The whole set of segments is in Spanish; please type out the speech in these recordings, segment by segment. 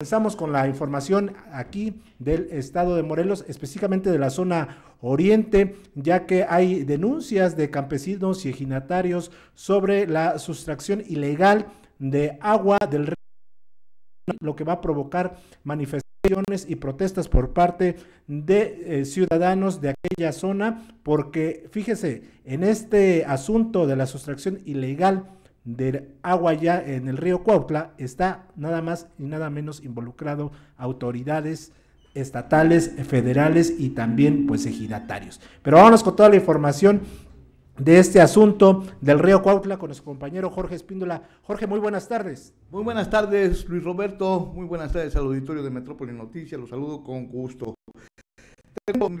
Comenzamos con la información aquí del estado de Morelos, específicamente de la zona oriente, ya que hay denuncias de campesinos y ejidatarios sobre la sustracción ilegal de agua del río, lo que va a provocar manifestaciones y protestas por parte de eh, ciudadanos de aquella zona, porque fíjese, en este asunto de la sustracción ilegal, del agua ya en el río Cuautla está nada más y nada menos involucrado autoridades estatales, federales y también pues ejidatarios. Pero vámonos con toda la información de este asunto del río Cuautla con nuestro compañero Jorge Espíndola. Jorge, muy buenas tardes. Muy buenas tardes, Luis Roberto. Muy buenas tardes al auditorio de Metrópoli Noticias. Los saludo con gusto.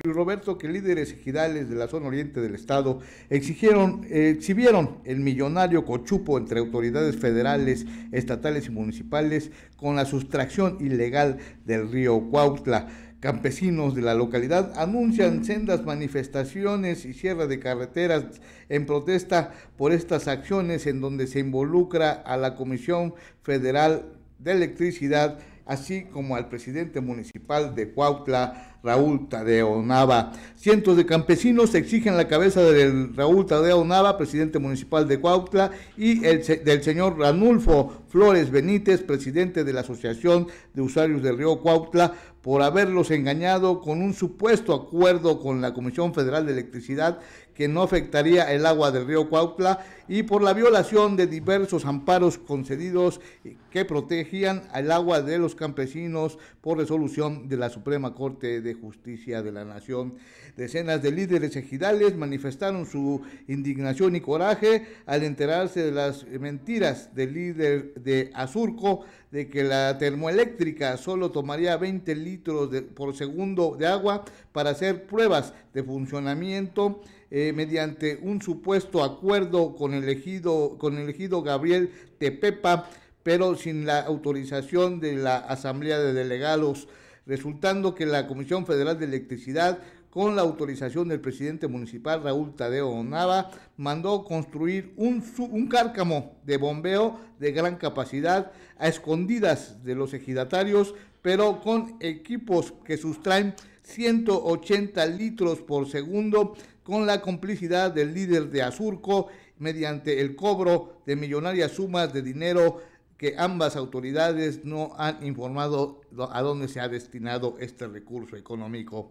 Roberto que líderes ejidales de la zona oriente del estado exigieron, exhibieron el millonario cochupo entre autoridades federales, estatales y municipales con la sustracción ilegal del río Cuautla. Campesinos de la localidad anuncian sendas manifestaciones y cierre de carreteras en protesta por estas acciones en donde se involucra a la Comisión Federal de Electricidad así como al presidente municipal de Cuautla, Raúl Tadeo Nava. Cientos de campesinos exigen la cabeza del Raúl Tadeo Nava, presidente municipal de Cuautla, y del señor Ranulfo Flores Benítez, presidente de la Asociación de Usuarios del Río Cuautla, por haberlos engañado con un supuesto acuerdo con la Comisión Federal de Electricidad que no afectaría el agua del río Cuautla y por la violación de diversos amparos concedidos eh, que protegían al agua de los campesinos por resolución de la Suprema Corte de Justicia de la Nación. Decenas de líderes ejidales manifestaron su indignación y coraje al enterarse de las mentiras del líder de Azurco de que la termoeléctrica solo tomaría 20 litros por segundo de agua para hacer pruebas de funcionamiento eh, mediante un supuesto acuerdo con el elegido con el Gabriel Tepepa, pero sin la autorización de la Asamblea de Delegados, resultando que la Comisión Federal de Electricidad con la autorización del presidente municipal Raúl Tadeo Nava, mandó construir un, un, cárcamo de bombeo de gran capacidad a escondidas de los ejidatarios, pero con equipos que sustraen 180 litros por segundo, con la complicidad del líder de Azurco mediante el cobro de millonarias sumas de dinero que ambas autoridades no han informado a dónde se ha destinado este recurso económico.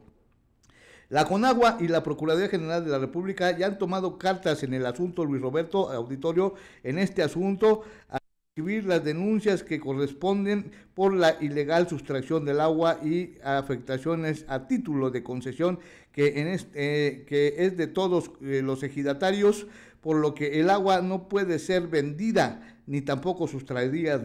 La CONAGUA y la Procuraduría General de la República ya han tomado cartas en el asunto, Luis Roberto Auditorio, en este asunto, a recibir las denuncias que corresponden por la ilegal sustracción del agua y afectaciones a título de concesión que, en este, que es de todos eh, los ejidatarios, por lo que el agua no puede ser vendida ni tampoco sustraída,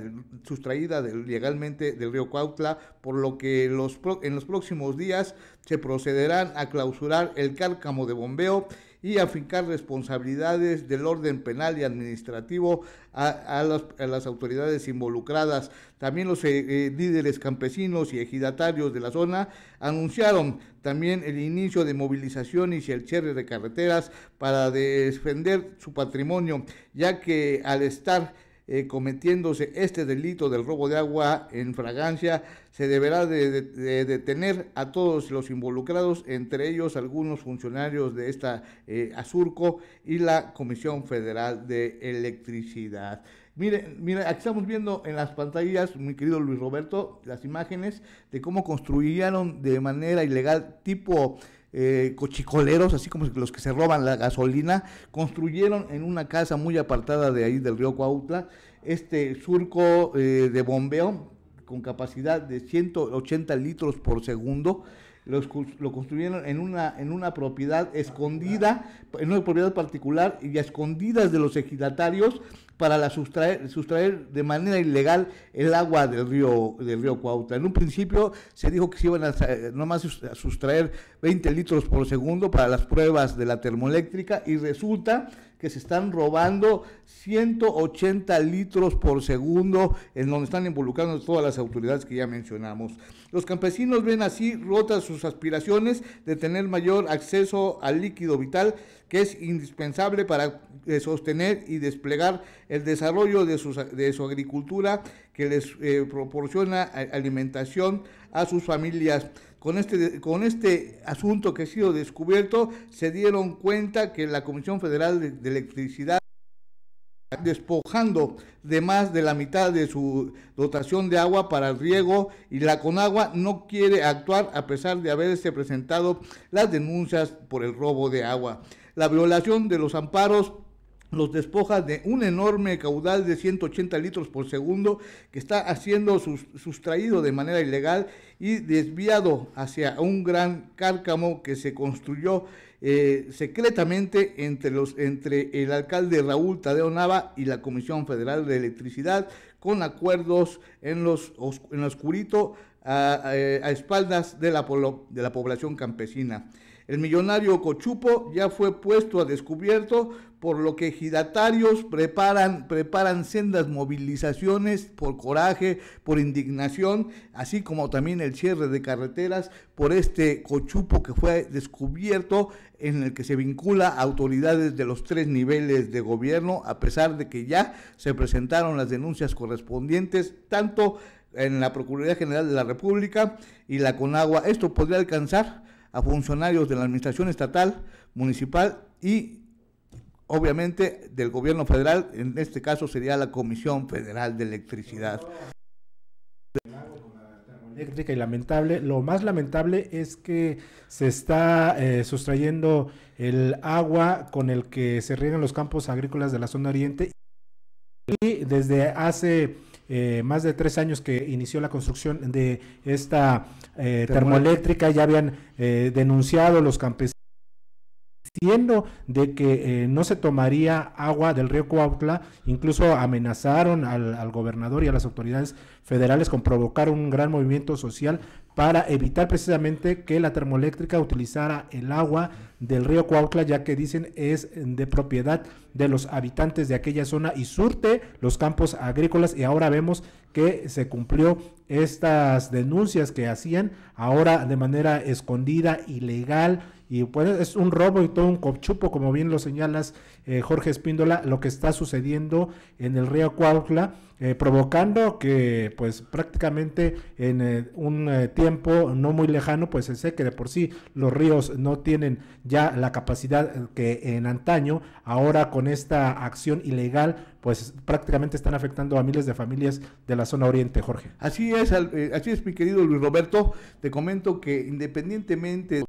sustraída legalmente del río Cuautla, por lo que los, en los próximos días se procederán a clausurar el cárcamo de bombeo y afincar responsabilidades del orden penal y administrativo a, las, autoridades involucradas. También los eh, eh, líderes campesinos y ejidatarios de la zona anunciaron también el inicio de movilizaciones y el cierre de carreteras para defender su patrimonio, ya que al estar eh, cometiéndose este delito del robo de agua en fragancia, se deberá de, detener a todos los involucrados, entre ellos algunos funcionarios de esta eh, Azurco y la Comisión Federal de Electricidad. Miren, aquí estamos viendo en las pantallas, mi querido Luis Roberto, las imágenes de cómo construyeron de manera ilegal tipo eh, cochicoleros, así como los que se roban la gasolina, construyeron en una casa muy apartada de ahí del río Cuautla este surco eh, de bombeo con capacidad de 180 litros por segundo. lo construyeron en una, en una propiedad escondida, en una propiedad particular y a escondidas de los ejidatarios para la sustraer, de manera ilegal el agua del río, del río Cuautla. En un principio se dijo que se iban a nomás sustraer 20 litros por segundo para las pruebas de la termoeléctrica y resulta que se están robando 180 litros por segundo en donde están involucrando todas las autoridades que ya mencionamos. Los campesinos ven así rotas sus aspiraciones de tener mayor acceso al líquido vital que es indispensable para eh, sostener y desplegar el desarrollo de, de su agricultura que les eh, proporciona alimentación a sus familias. Con este, con este asunto que ha sido descubierto, se dieron cuenta que la Comisión Federal de, de Electricidad despojando de más de la mitad de su dotación de agua para el riego y la Conagua no quiere actuar a pesar de haberse presentado las denuncias por el robo de agua. La violación de los amparos los despoja de un enorme caudal de 180 litros por segundo que está haciendo sustraído de manera ilegal y desviado hacia un gran cárcamo que se construyó eh, secretamente entre, los, entre el alcalde Raúl Tadeo Nava y la Comisión Federal de Electricidad con acuerdos en, los, en oscurito eh, a, espaldas de la, de la población campesina. El millonario Cochupo ya fue puesto a descubierto, por lo que giratarios preparan, preparan sendas movilizaciones por coraje, por indignación, así como también el cierre de carreteras por este Cochupo que fue descubierto, en el que se vincula a autoridades de los tres niveles de gobierno, a pesar de que ya se presentaron las denuncias correspondientes, tanto en la Procuraduría General de la República y la CONAGUA. Esto podría alcanzar a funcionarios de la Administración Estatal, Municipal y obviamente del Gobierno Federal, en este caso sería la Comisión Federal de Electricidad. Eléctrica y lamentable. Lo más lamentable es que se está eh, sustrayendo el agua con el que se riegan los campos agrícolas de la zona oriente y desde hace eh, más de tres años que inició la construcción de esta eh, termoeléctrica, ya habían eh, denunciado los campesinos Siendo de que eh, no se tomaría agua del río Coautla, incluso amenazaron al, gobernador y a las autoridades federales con provocar un gran movimiento social para evitar precisamente que la termoeléctrica utilizara el agua del río Cuautla, ya que dicen es de propiedad de los habitantes de aquella zona y surte los campos agrícolas. Y ahora vemos que se cumplió estas denuncias que hacían, ahora de manera escondida, ilegal y pues es un robo y todo un copchupo, como bien lo señalas eh, Jorge Espíndola, lo que está sucediendo en el río Cuauhtla, eh, provocando que pues prácticamente en eh, un tiempo no muy lejano pues sé que de por sí. Los ríos no tienen ya la capacidad que en antaño, ahora con esta acción ilegal pues prácticamente están afectando a miles de familias de la zona oriente, Jorge. Así es, así es mi querido Luis Roberto, te comento que independientemente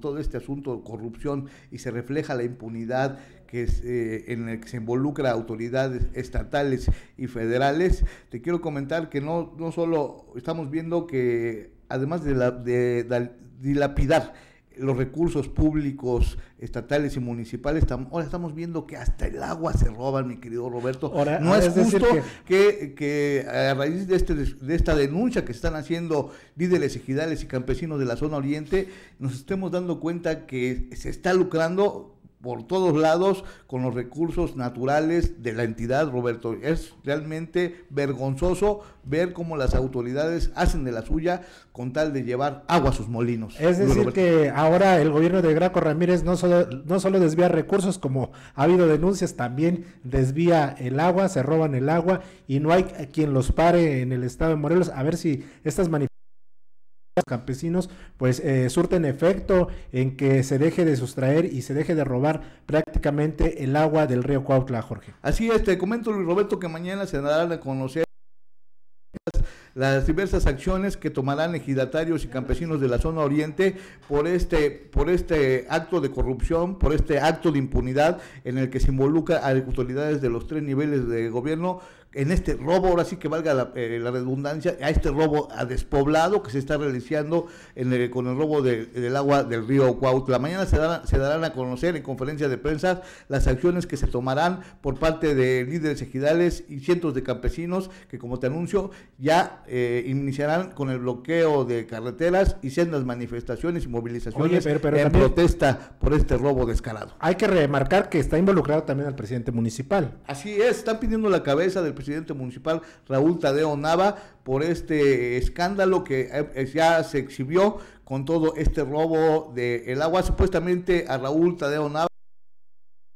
todo este asunto de corrupción y se refleja la impunidad que eh, en la que se involucra autoridades estatales y federales, te quiero comentar que no, no solo estamos viendo que además de dilapidar los recursos públicos estatales y municipales, ahora estamos viendo que hasta el agua se roban, mi querido Roberto. Ahora, no es, justo que, que, a raíz de, este de esta denuncia que están haciendo líderes ejidales y campesinos de la zona oriente, nos estemos dando cuenta que se está lucrando por todos lados con los recursos naturales de la entidad, Roberto. Es realmente vergonzoso ver cómo las autoridades hacen de la suya con tal de llevar agua a sus molinos. Es decir, que ahora el gobierno de Graco Ramírez no solo, no solo desvía recursos, como ha habido denuncias, también desvía el agua, se roban el agua y no hay quien los pare en el estado de Morelos. A ver si estas manifestaciones campesinos pues eh, surten efecto en que se deje de sustraer y se deje de robar prácticamente el agua del río Cuautla, Jorge. Así es, te comento Luis Roberto que mañana se darán a conocer las diversas acciones que tomarán ejidatarios y campesinos de la zona oriente por este, por este acto de corrupción, por este acto de impunidad en el que se involucra a autoridades de los tres niveles de gobierno en este robo, ahora sí que valga eh, la, redundancia, a este robo a despoblado que se está realizando con el robo del agua del río Cuautla. Mañana se darán, se darán a conocer en conferencia de prensa las acciones que se tomarán por parte de líderes ejidales y cientos de campesinos que, como te anuncio, ya eh, iniciarán con el bloqueo de carreteras y sendas manifestaciones y movilizaciones en protesta por este robo descarado. Hay que remarcar que está involucrado también al presidente municipal. Así es, están pidiendo la cabeza del presidente presidente municipal Raúl Tadeo Nava por este escándalo que eh, eh, ya se exhibió con todo este robo del agua. Supuestamente a Raúl Tadeo Nava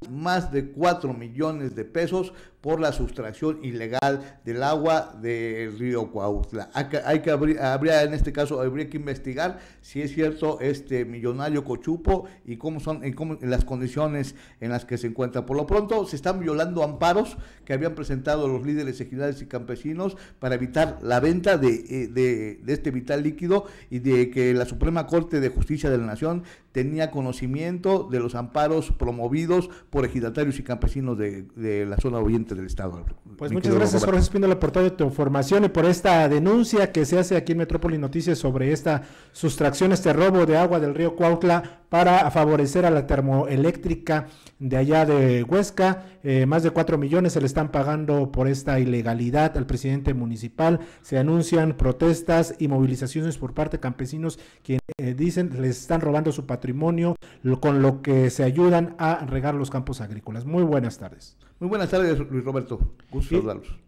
más de 4 millones de pesos por la sustracción ilegal del agua del río Coautla Hay abrir, habría, en este caso, habría que investigar si es cierto este millonario Cochupo y cómo son en cómo, las condiciones en las que se encuentra. Por lo pronto, se están violando amparos que habían presentado los líderes ejidales y campesinos para evitar la venta de, eh, este vital líquido y de que la Suprema Corte de Justicia de la Nación tenía conocimiento de los amparos promovidos por ejidatarios y campesinos de, la zona oriental del Estado. Pues muchas gracias Jorge Espíndola por toda tu información y por esta denuncia que se hace aquí en Metrópoli Noticias sobre esta sustracción, este robo de agua del río Cuautla para favorecer a la termoeléctrica de allá de Huesca. Eh, más de cuatro millones se le están pagando por esta ilegalidad al presidente municipal. Se anuncian protestas y movilizaciones por parte de campesinos que eh, dicen les están robando su patrimonio, con lo que se ayudan a regar los campos agrícolas. Muy buenas tardes. Muy buenas tardes, Luis Roberto. Gusto saludarlos.